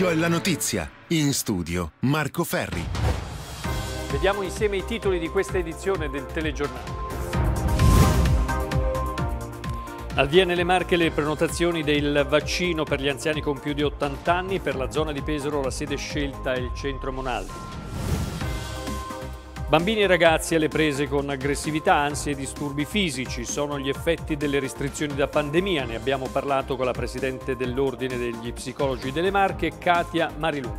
L'occhio è la notizia. In studio Marco Ferri. Vediamo insieme i titoli di questa edizione del telegiornale. Al via nelle Marche le prenotazioni del vaccino per gli anziani con più di 80 anni, per la zona di Pesaro la sede scelta è il centro Monaldi. Bambini e ragazzi alle prese con aggressività, ansie e disturbi fisici sono gli effetti delle restrizioni da pandemia. Ne abbiamo parlato con la presidente dell'Ordine degli Psicologi delle Marche, Katia Marilu.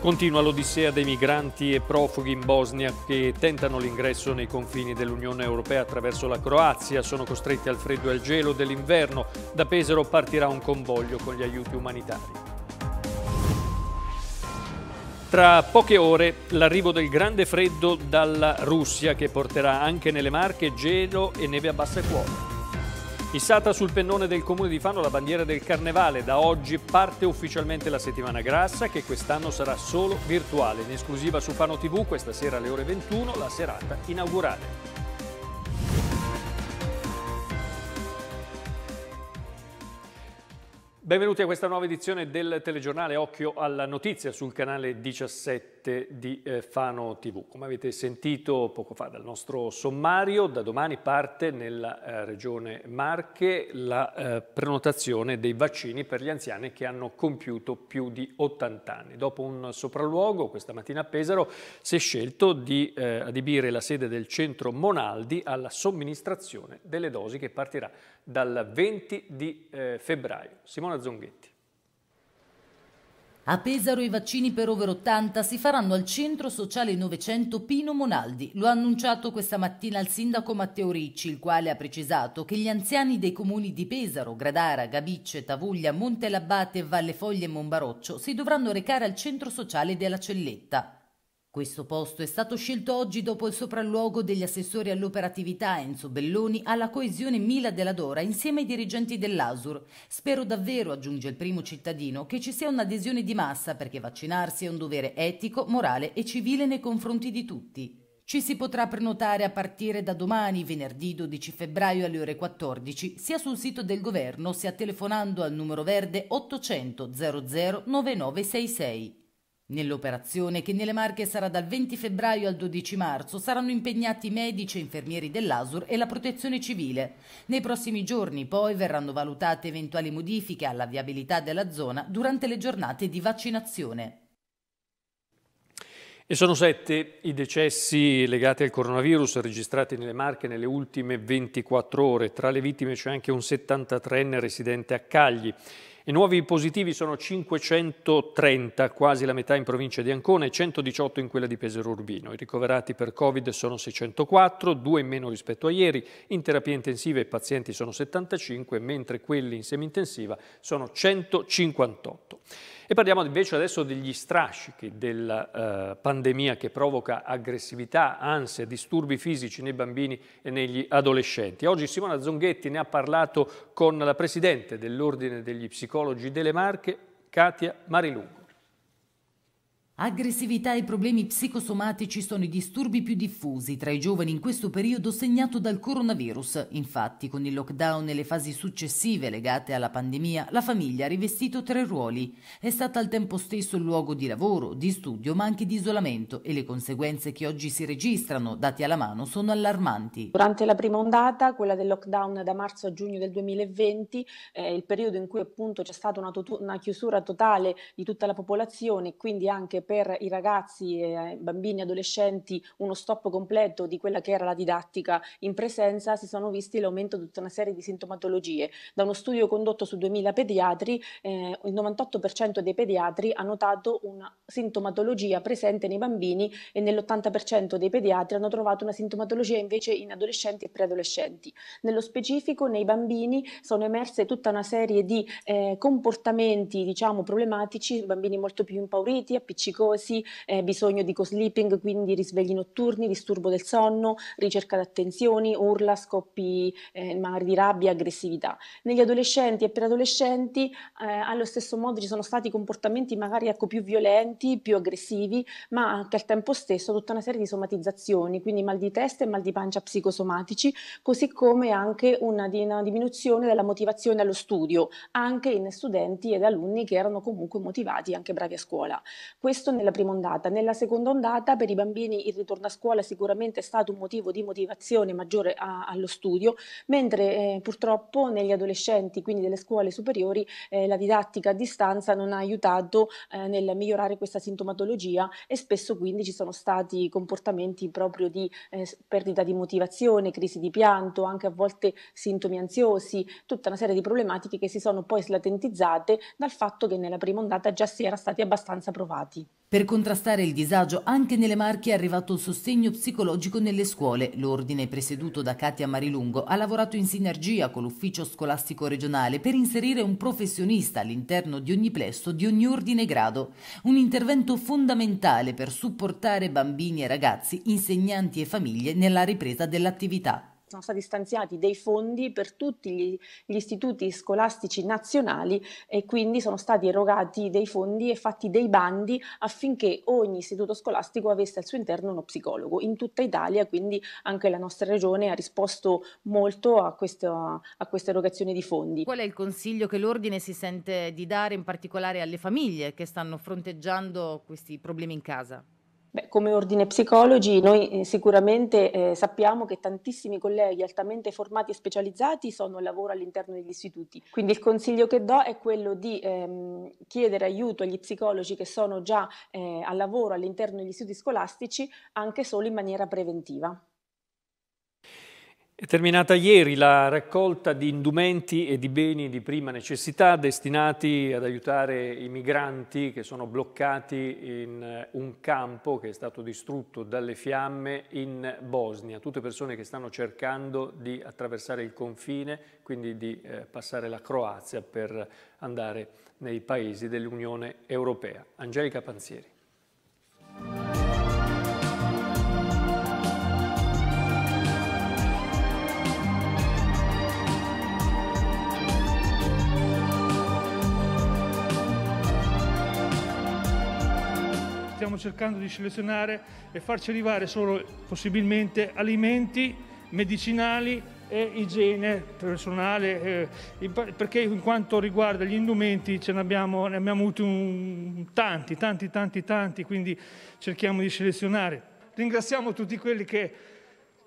Continua l'odissea dei migranti e profughi in Bosnia che tentano l'ingresso nei confini dell'Unione Europea attraverso la Croazia. Sono costretti al freddo e al gelo dell'inverno. Da Pesaro partirà un convoglio con gli aiuti umanitari. Tra poche ore l'arrivo del grande freddo dalla Russia che porterà anche nelle Marche gelo e neve a bassa quota. Issata sul pennone del comune di Fano la bandiera del carnevale, da oggi parte ufficialmente la settimana grassa che quest'anno sarà solo virtuale, in esclusiva su Fano TV questa sera alle ore 21 la serata inaugurale. Benvenuti a questa nuova edizione del telegiornale Occhio alla Notizia sul canale 17 dirette di eh, Fano TV. Come avete sentito poco fa dal nostro sommario, da domani parte nella eh, regione Marche la eh, prenotazione dei vaccini per gli anziani che hanno compiuto più di 80 anni. Dopo un sopralluogo questa mattina a Pesaro si è scelto di adibire la sede del centro Monaldi alla somministrazione delle dosi che partirà dal 20 di febbraio. Simona Zonghetti. A Pesaro i vaccini per over 80 si faranno al Centro Sociale 900 Pino Monaldi. Lo ha annunciato questa mattina il sindaco Matteo Ricci, il quale ha precisato che gli anziani dei comuni di Pesaro, Gradara, Gabicce, Tavuglia, Montelabbate, Valle Foglie e Monbaroccio si dovranno recare al Centro Sociale della Celletta. Questo posto è stato scelto oggi dopo il sopralluogo degli assessori all'operatività Enzo Belloni alla coesione Mila della Dora insieme ai dirigenti dell'ASUR. Spero davvero, aggiunge il primo cittadino, che ci sia un'adesione di massa perché vaccinarsi è un dovere etico, morale e civile nei confronti di tutti. Ci si potrà prenotare a partire da domani, venerdì 12 febbraio alle ore 14, sia sul sito del governo sia telefonando al numero verde 800 00 9966. Nell'operazione, che nelle Marche sarà dal 20 febbraio al 12 marzo, saranno impegnati medici e infermieri dell'ASUR e la protezione civile. Nei prossimi giorni poi verranno valutate eventuali modifiche alla viabilità della zona durante le giornate di vaccinazione. E sono sette i decessi legati al coronavirus registrati nelle Marche nelle ultime 24 ore. Tra le vittime c'è anche un 73enne residente a Cagli. I nuovi positivi sono 530, quasi la metà in provincia di Ancona e 118 in quella di Pesaro Urbino. I ricoverati per Covid sono 604, due in meno rispetto a ieri. In terapia intensiva i pazienti sono 75, mentre quelli in semi-intensiva sono 158. E parliamo invece adesso degli strascichi della eh, pandemia che provoca aggressività, ansia, disturbi fisici nei bambini e negli adolescenti. Oggi Simona Zonghetti ne ha parlato con la Presidente dell'Ordine degli Psicologi delle Marche, Katia Marilungo. Aggressività e problemi psicosomatici sono i disturbi più diffusi tra i giovani in questo periodo segnato dal coronavirus. Infatti, con il lockdown e le fasi successive legate alla pandemia, la famiglia ha rivestito tre ruoli. È stata al tempo stesso il luogo di lavoro, di studio, ma anche di isolamento e le conseguenze che oggi si registrano, dati alla mano, sono allarmanti. Durante la prima ondata, quella del lockdown da marzo a giugno del 2020, eh, il periodo in cui appunto c'è stata una, to- una chiusura totale di tutta la popolazione, quindi anche per i ragazzi, eh, bambini, adolescenti uno stop completo di quella che era la didattica in presenza, si sono visti l'aumento di tutta una serie di sintomatologie. Da uno studio condotto su 2000 pediatri, eh, il 98% dei pediatri ha notato una sintomatologia presente nei bambini e nell'80% dei pediatri hanno trovato una sintomatologia invece in adolescenti e preadolescenti. Nello specifico nei bambini sono emerse tutta una serie di eh, comportamenti diciamo problematici, bambini molto più impauriti, appiccicati psicosi, eh, bisogno di co-sleeping, quindi risvegli notturni, disturbo del sonno, ricerca d'attenzioni, urla, scoppi eh, magari di rabbia, aggressività. Negli adolescenti e preadolescenti eh, allo stesso modo ci sono stati comportamenti magari ecco, più violenti, più aggressivi, ma anche al tempo stesso tutta una serie di somatizzazioni, quindi mal di testa e mal di pancia psicosomatici, così come anche una, una diminuzione della motivazione allo studio, anche in studenti ed alunni che erano comunque motivati, anche bravi a scuola. Questo questo nella prima ondata. Nella seconda ondata per i bambini il ritorno a scuola sicuramente è stato un motivo di motivazione maggiore a, allo studio, mentre eh, purtroppo negli adolescenti, quindi delle scuole superiori, eh, la didattica a distanza non ha aiutato eh, nel migliorare questa sintomatologia e spesso quindi ci sono stati comportamenti proprio di eh, perdita di motivazione, crisi di pianto, anche a volte sintomi ansiosi, tutta una serie di problematiche che si sono poi slatentizzate dal fatto che nella prima ondata già si era stati abbastanza provati. Per contrastare il disagio anche nelle Marche è arrivato il sostegno psicologico nelle scuole. L'ordine presieduto da Katia Marilungo ha lavorato in sinergia con l'ufficio scolastico regionale per inserire un professionista all'interno di ogni plesso di ogni ordine grado. Un intervento fondamentale per supportare bambini e ragazzi, insegnanti e famiglie nella ripresa dell'attività sono stati stanziati dei fondi per tutti gli, gli, istituti scolastici nazionali e quindi sono stati erogati dei fondi e fatti dei bandi affinché ogni istituto scolastico avesse al suo interno uno psicologo in tutta Italia, quindi anche la nostra regione ha risposto molto a, questo, a questa erogazione di fondi. Qual è il consiglio che l'Ordine si sente di dare in particolare alle famiglie che stanno fronteggiando questi problemi in casa? Beh, come ordine psicologi noi eh, sicuramente eh, sappiamo che tantissimi colleghi altamente formati e specializzati sono al lavoro all'interno degli istituti, quindi il consiglio che do è quello di ehm, chiedere aiuto agli psicologi che sono già eh, al lavoro all'interno degli istituti scolastici anche solo in maniera preventiva. È terminata ieri la raccolta di indumenti e di beni di prima necessità destinati ad aiutare i migranti che sono bloccati in eh, un campo che è stato distrutto dalle fiamme in Bosnia. Tutte persone che stanno cercando di attraversare il confine, quindi di eh, passare la Croazia per andare nei paesi dell'Unione Europea. Angelica Panzieri. stiamo cercando di selezionare e farci arrivare solo possibilmente alimenti medicinali e igiene personale, eh, perché in quanto riguarda gli indumenti ce ne abbiamo, ne abbiamo avuti un, tanti, tanti, tanti, tanti, quindi cerchiamo di selezionare. Ringraziamo tutti quelli che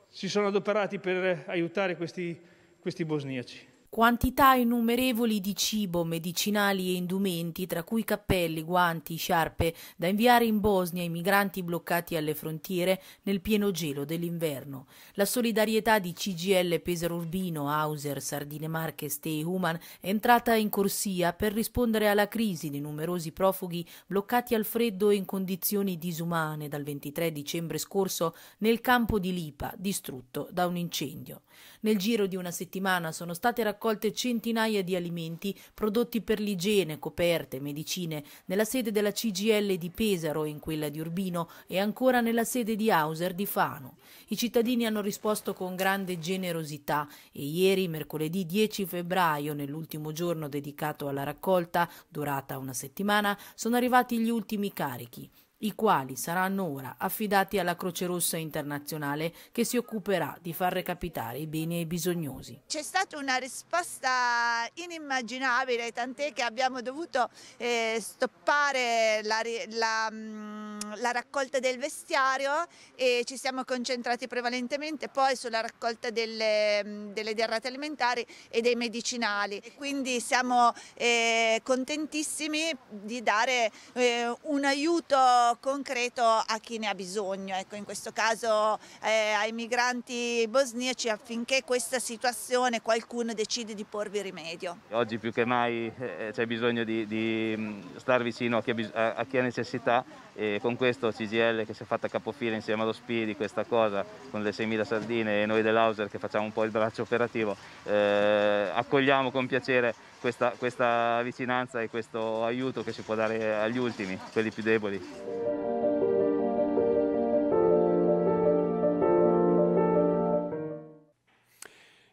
si sono adoperati per aiutare questi, questi bosniaci. Quantità innumerevoli di cibo, medicinali e indumenti, tra cui cappelli, guanti, sciarpe, da inviare in Bosnia ai migranti bloccati alle frontiere nel pieno gelo dell'inverno. La solidarietà di CGL Pesaro Urbino, Hauser, Sardine Marche, Stay Human è entrata in corsia per rispondere alla crisi di numerosi profughi bloccati al freddo e in condizioni disumane dal 23 dicembre scorso nel campo di Lipa, distrutto da un incendio. Nel giro di una settimana sono state raccolte centinaia di alimenti prodotti per l'igiene, coperte, medicine, nella sede della CGL di Pesaro e in quella di Urbino e ancora nella sede di Hauser di Fano. I cittadini hanno risposto con grande generosità e ieri, mercoledì 10 febbraio, nell'ultimo giorno dedicato alla raccolta, durata una settimana, sono arrivati gli ultimi carichi i quali saranno ora affidati alla Croce Rossa Internazionale che si occuperà di far recapitare i beni ai bisognosi. C'è stata una risposta inimmaginabile, tant'è che abbiamo dovuto eh, stoppare la, la, mm, la, raccolta del vestiario e ci siamo concentrati prevalentemente poi sulla raccolta delle, mm, delle derrate alimentari e dei medicinali. quindi siamo eh, contentissimi di dare eh, un aiuto concreto a chi ne ha bisogno, ecco, in questo caso eh, ai migranti bosniaci affinché questa situazione qualcuno decide di porvi rimedio. Oggi più che mai eh, c'è bisogno di, di, stare vicino a chi ha, a chi ha necessità e con questo CGL che si è fatta capofila insieme allo SPI questa cosa con le 6.000 sardine e noi dell'Auser che facciamo un po' il braccio operativo eh, accogliamo con piacere questa, questa vicinanza e questo aiuto che si può dare agli ultimi, quelli più deboli.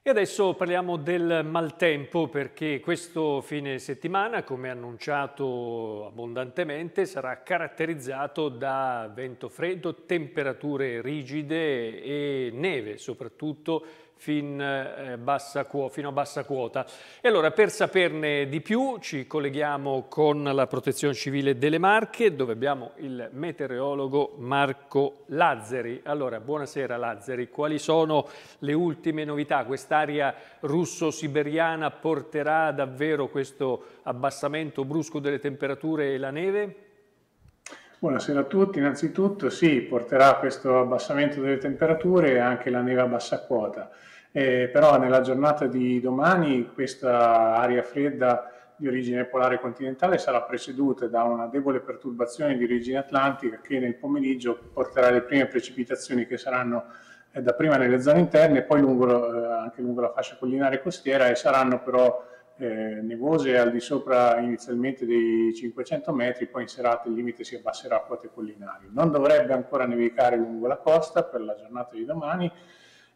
E adesso parliamo del maltempo perché questo fine settimana, come annunciato abbondantemente, sarà caratterizzato da vento freddo, temperature rigide e neve, soprattutto fin, eh, bassa, fino a bassa quota. E allora per saperne di più ci colleghiamo con la Protezione Civile delle Marche dove abbiamo il meteorologo Marco Lazzari. Allora buonasera Lazzari, quali sono le ultime novità? Quest'aria russo-siberiana porterà davvero questo abbassamento brusco delle temperature e la neve? Buonasera a tutti, innanzitutto sì, porterà questo abbassamento delle temperature e anche la neve a bassa quota eh, però nella giornata di domani questa aria fredda di origine polare continentale sarà preceduta da una debole perturbazione di origine atlantica che nel pomeriggio porterà le prime precipitazioni che saranno eh, dapprima nelle zone interne, e poi lungo, eh, anche lungo la fascia collinare costiera e saranno però eh, nevose al di sopra inizialmente dei 500 metri, poi in serata il limite si abbasserà a quote collinari. Non dovrebbe ancora nevicare lungo la costa per la giornata di domani,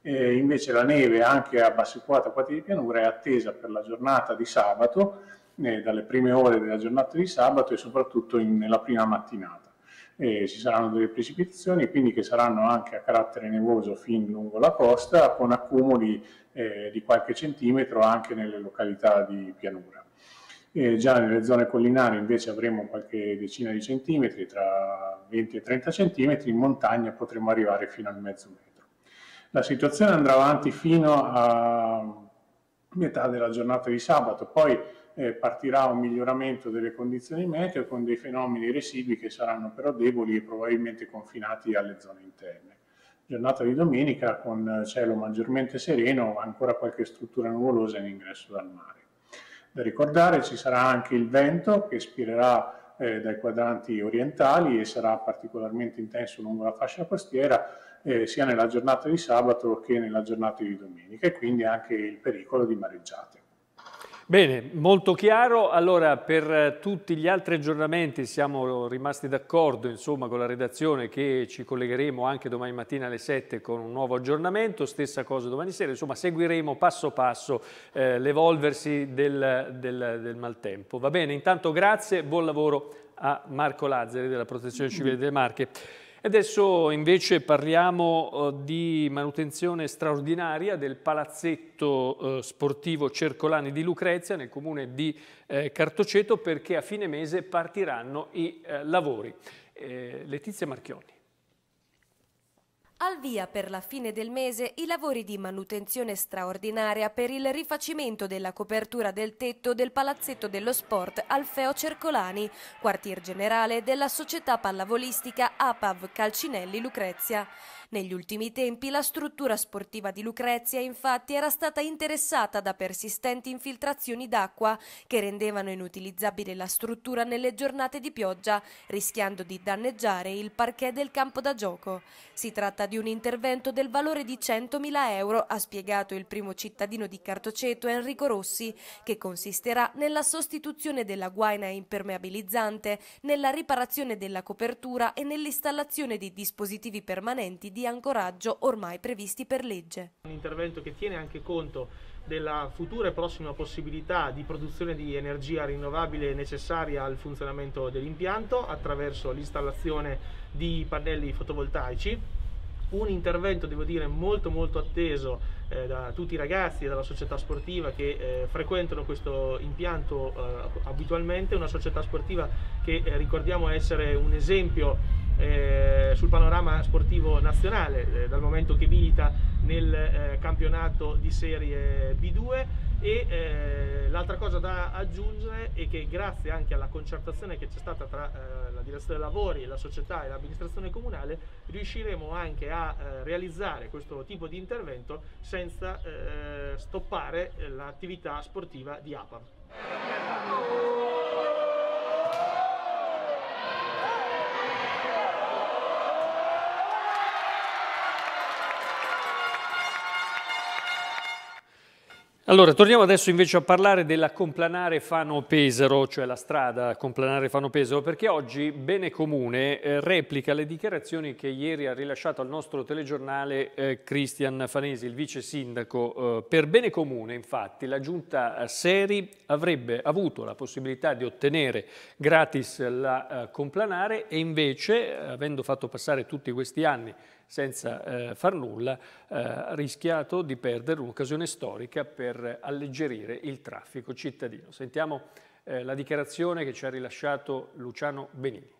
eh, invece la neve anche a Bassiquata, Quati di Pianura è attesa per la giornata di sabato, eh, dalle prime ore della giornata di sabato e soprattutto in, nella prima mattinata. Eh, ci saranno delle precipitazioni quindi che saranno anche a carattere nevoso fin lungo la costa con accumuli eh, di qualche centimetro anche nelle località di pianura. Eh, già nelle zone collinari invece avremo qualche decina di centimetri, tra 20 e 30 centimetri, in montagna potremo arrivare fino al mezzo metro. La situazione andrà avanti fino a metà della giornata di sabato, poi eh, partirà un miglioramento delle condizioni meteo con dei fenomeni residui che saranno però deboli e probabilmente confinati alle zone interne. Giornata di domenica con eh, cielo maggiormente sereno, ancora qualche struttura nuvolosa in ingresso dal mare. Da ricordare ci sarà anche il vento che spirerà eh, dai quadranti orientali e sarà particolarmente intenso lungo la fascia costiera eh, sia nella giornata di sabato che nella giornata di domenica e quindi anche il pericolo di mareggiate. Bene, molto chiaro. Allora, per eh, tutti gli altri aggiornamenti siamo rimasti d'accordo con la redazione che ci collegheremo anche domani mattina alle 7 con un nuovo aggiornamento, stessa cosa domani sera, insomma seguiremo passo passo eh, l'evolversi del, del, del maltempo. Va bene, intanto grazie, buon lavoro a Marco Lazzari della Protezione Civile delle Marche adesso invece parliamo eh, di manutenzione straordinaria del palazzetto eh, sportivo Cercolani di Lucrezia nel comune di eh, Cartoceto perché a fine mese partiranno i lavori. Letizia Marchioni. Al via per la fine del mese i lavori di manutenzione straordinaria per il rifacimento della copertura del tetto del palazzetto dello sport Alfeo Cercolani, quartier generale della società pallavolistica APAV Calcinelli Lucrezia. Negli ultimi tempi la struttura sportiva di Lucrezia infatti era stata interessata da persistenti infiltrazioni d'acqua che rendevano inutilizzabile la struttura nelle giornate di pioggia, rischiando di danneggiare il parquet del campo da gioco. Si tratta di un intervento del valore di 100.000 euro, ha spiegato il primo cittadino di Cartoceto Enrico Rossi, che consisterà nella sostituzione della guaina impermeabilizzante, nella riparazione della copertura e nell'installazione di dispositivi permanenti di di ancoraggio ormai previsti per legge. Un intervento che tiene anche conto della futura e prossima possibilità di produzione di energia rinnovabile necessaria al funzionamento dell'impianto attraverso l'installazione di pannelli fotovoltaici un intervento devo dire molto molto atteso eh, da tutti i ragazzi e dalla società sportiva che eh, frequentano questo impianto eh, abitualmente, una società sportiva che eh, ricordiamo essere un esempio eh, sul panorama sportivo nazionale eh, dal momento che milita nel campionato di serie B2 e eh, l'altra cosa da aggiungere è che grazie anche alla concertazione che c'è stata tra eh, la direzione dei lavori, la società e l'amministrazione comunale riusciremo anche a eh, realizzare questo tipo di intervento senza eh, stoppare eh, l'attività sportiva di APAM. Allora, torniamo adesso invece a parlare della Complanare Fano Pesaro, cioè la strada Complanare Fano Pesaro, perché oggi Bene Comune eh, replica le dichiarazioni che ieri ha rilasciato al nostro telegiornale eh, Cristian Fanesi, il vice sindaco. Eh, per Bene Comune, infatti, la giunta eh, Seri avrebbe avuto la possibilità di ottenere gratis la eh, Complanare e invece, eh, avendo fatto passare tutti questi anni senza eh, far nulla, eh, rischiato di perdere un'occasione storica per alleggerire il traffico cittadino. Sentiamo eh, la dichiarazione che ci ha rilasciato Luciano Benini.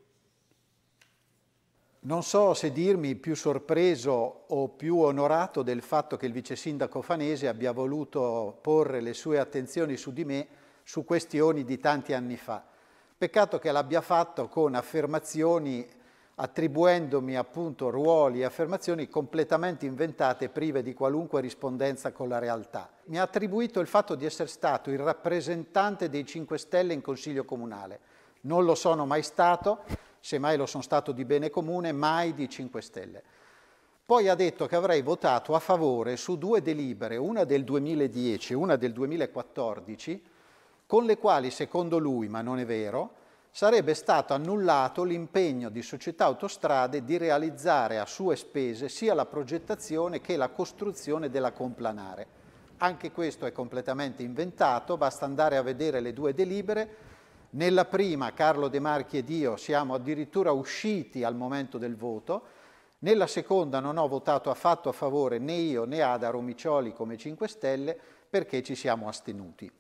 Non so se dirmi più sorpreso o più onorato del fatto che il vice sindaco Fanese abbia voluto porre le sue attenzioni su di me su questioni di tanti anni fa. Peccato che l'abbia fatto con affermazioni attribuendomi appunto ruoli e affermazioni completamente inventate, prive di qualunque rispondenza con la realtà. Mi ha attribuito il fatto di essere stato il rappresentante dei 5 Stelle in Consiglio Comunale. Non lo sono mai stato, semmai lo sono stato di bene comune, mai di 5 Stelle. Poi ha detto che avrei votato a favore su due delibere, una del 2010 e una del 2014, con le quali, secondo lui, ma non è vero, sarebbe stato annullato l'impegno di Società Autostrade di realizzare a sue spese sia la progettazione che la costruzione della complanare. Anche questo è completamente inventato, basta andare a vedere le due delibere. Nella prima, Carlo De Marchi ed io siamo addirittura usciti al momento del voto, nella seconda non ho votato affatto a favore né io né Ada Romicioli come 5 Stelle perché ci siamo astenuti.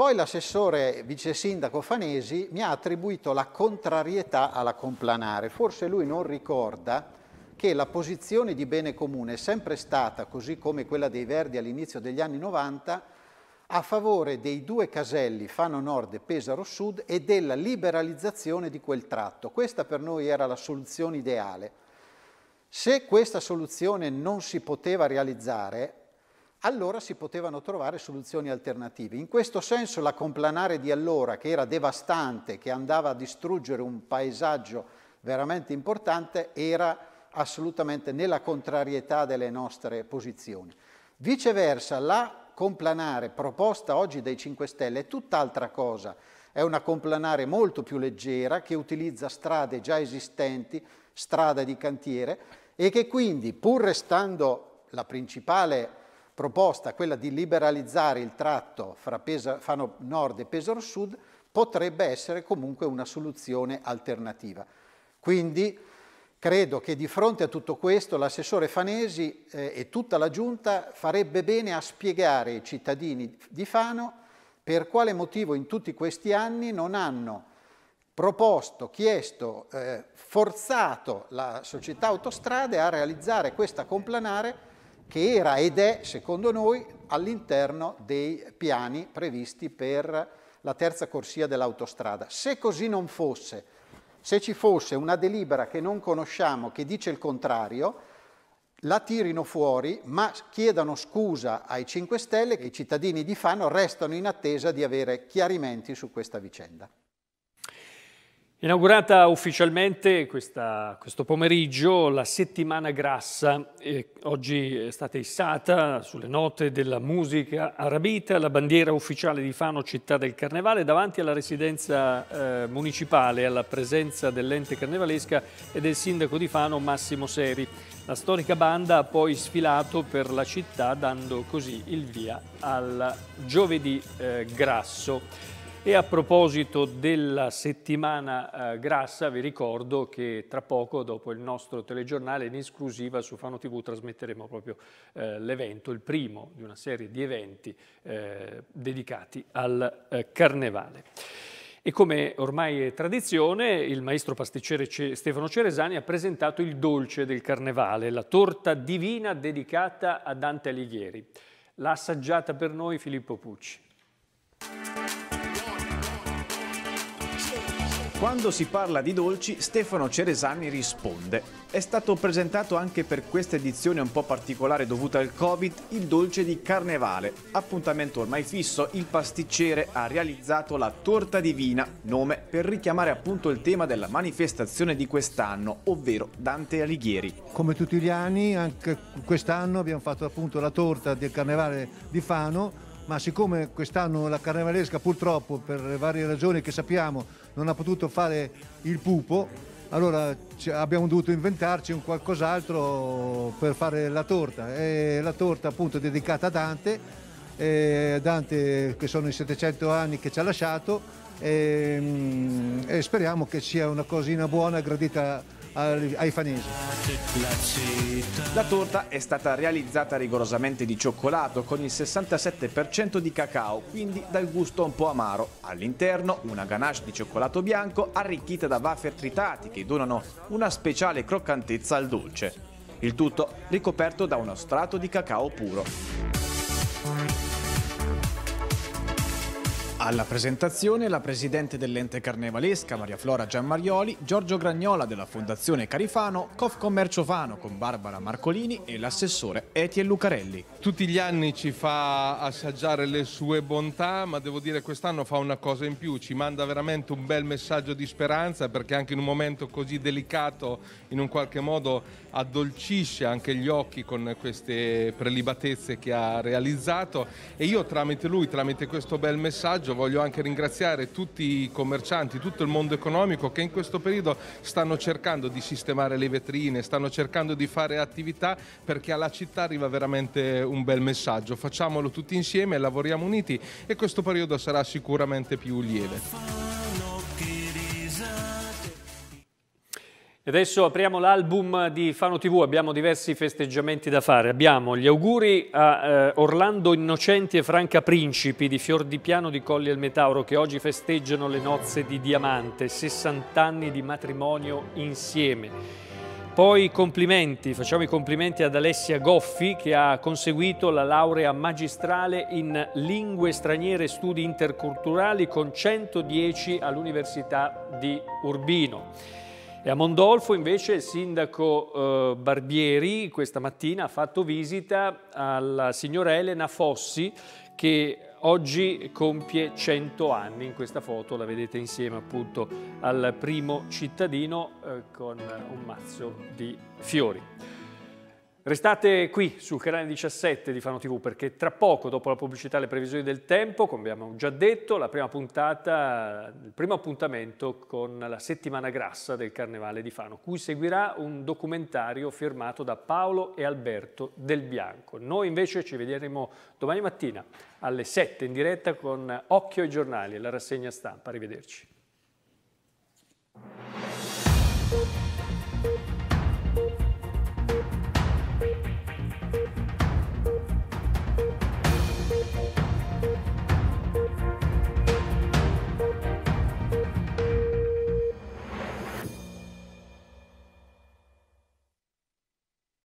Poi l'assessore vice sindaco Fanesi mi ha attribuito la contrarietà alla complanare. Forse lui non ricorda che la posizione di bene comune è sempre stata, così come quella dei Verdi all'inizio degli anni 90, a favore dei due caselli Fano Nord e Pesaro Sud e della liberalizzazione di quel tratto. Questa per noi era la soluzione ideale. Se questa soluzione non si poteva realizzare, allora si potevano trovare soluzioni alternative. In questo senso la complanare di allora, che era devastante, che andava a distruggere un paesaggio veramente importante, era assolutamente nella contrarietà delle nostre posizioni. Viceversa, la complanare proposta oggi dai 5 Stelle è tutt'altra cosa. È una complanare molto più leggera che utilizza strade già esistenti, strade di cantiere e che quindi, pur restando la principale proposta, quella di liberalizzare il tratto fra Pesa, Fano Nord e Pesaro Sud, potrebbe essere comunque una soluzione alternativa. Quindi credo che di fronte a tutto questo l'assessore Fanesi eh, e tutta la Giunta farebbe bene a spiegare ai cittadini di Fano per quale motivo in tutti questi anni non hanno proposto, chiesto, eh, forzato la società autostrade a realizzare questa complanare che era ed è, secondo noi, all'interno dei piani previsti per la terza corsia dell'autostrada. Se così non fosse, se ci fosse una delibera che non conosciamo, che dice il contrario, la tirino fuori, ma chiedano scusa ai 5 Stelle che i cittadini di Fano restano in attesa di avere chiarimenti su questa vicenda. Inaugurata ufficialmente questa, questo pomeriggio la settimana grassa, e oggi è stata issata sulle note della musica arabita la bandiera ufficiale di Fano, città del carnevale, davanti alla residenza eh, municipale, alla presenza dell'ente carnevalesca e del sindaco di Fano Massimo Seri. La storica banda ha poi sfilato per la città dando così il via al giovedì eh, grasso. E a proposito della settimana eh, grassa, vi ricordo che tra poco, dopo il nostro telegiornale, in esclusiva su Fano TV trasmetteremo proprio eh, l'evento, il primo di una serie di eventi eh, dedicati al eh, Carnevale. E come ormai è tradizione, il maestro pasticcere Stefano Ceresani ha presentato il dolce del Carnevale, la torta divina dedicata a Dante Alighieri. L'ha assaggiata per noi Filippo Pucci. Quando si parla di dolci, Stefano Ceresani risponde. È stato presentato anche per questa edizione un po' particolare dovuta al Covid il dolce di carnevale. Appuntamento ormai fisso, il pasticcere ha realizzato la torta divina, nome per richiamare appunto il tema della manifestazione di quest'anno, ovvero Dante Alighieri. Come tutti gli anni, anche quest'anno abbiamo fatto appunto la torta del carnevale di Fano, ma siccome quest'anno la carnevalesca purtroppo per varie ragioni che sappiamo non ha potuto fare il pupo, allora abbiamo dovuto inventarci un qualcos'altro per fare la torta. E la torta appunto è dedicata a Dante, Dante che sono i 700 anni che ci ha lasciato e, mm, e speriamo che sia una cosina buona gradita ai fanesi. La torta è stata realizzata rigorosamente di cioccolato con il 67% di cacao, quindi dal gusto un po' amaro. All'interno una ganache di cioccolato bianco arricchita da wafer tritati che donano una speciale croccantezza al dolce. Il tutto ricoperto da uno strato di cacao puro. Alla presentazione la presidente dell'ente carnevalesca Maria Flora Gianmarioli, Giorgio Gragnola della Fondazione Carifano, Cof Commercio Fano con Barbara Marcolini e l'assessore Etiel Lucarelli. Tutti gli anni ci fa assaggiare le sue bontà, ma devo dire quest'anno fa una cosa in più, ci manda veramente un bel messaggio di speranza perché anche in un momento così delicato in un qualche modo addolcisce anche gli occhi con queste prelibatezze che ha realizzato e io tramite lui, tramite questo bel messaggio viaggio voglio anche ringraziare tutti i commercianti, tutto il mondo economico che in questo periodo stanno cercando di sistemare le vetrine, stanno cercando di fare attività perché alla città arriva veramente un bel messaggio. Facciamolo tutti insieme, lavoriamo uniti e questo periodo sarà sicuramente più lieve. adesso apriamo l'album di Fano TV, abbiamo diversi festeggiamenti da fare. Abbiamo gli auguri a eh, Orlando Innocenti e Franca Principi di Fiordipiano di Colli al Metauro che oggi festeggiano le nozze di Diamante, 60 anni di matrimonio insieme. Poi complimenti, facciamo i complimenti ad Alessia Goffi che ha conseguito la laurea magistrale in lingue straniere e studi interculturali con 110 all'Università di Urbino. E a Mondolfo invece il sindaco eh, Barbieri questa mattina ha fatto visita alla signora Elena Fossi che oggi compie 100 anni. In questa foto la vedete insieme appunto al primo cittadino eh, con un mazzo di fiori. Restate qui sul canale 17 di Fano TV perché tra poco, dopo la pubblicità e le previsioni del tempo, come abbiamo già detto, la prima puntata, il primo appuntamento con la settimana grassa del Carnevale di Fano, cui seguirà un documentario firmato da Paolo e Alberto Del Bianco. Noi invece ci vedremo domani mattina alle 7 in diretta con Occhio ai giornali e la rassegna stampa. Arrivederci.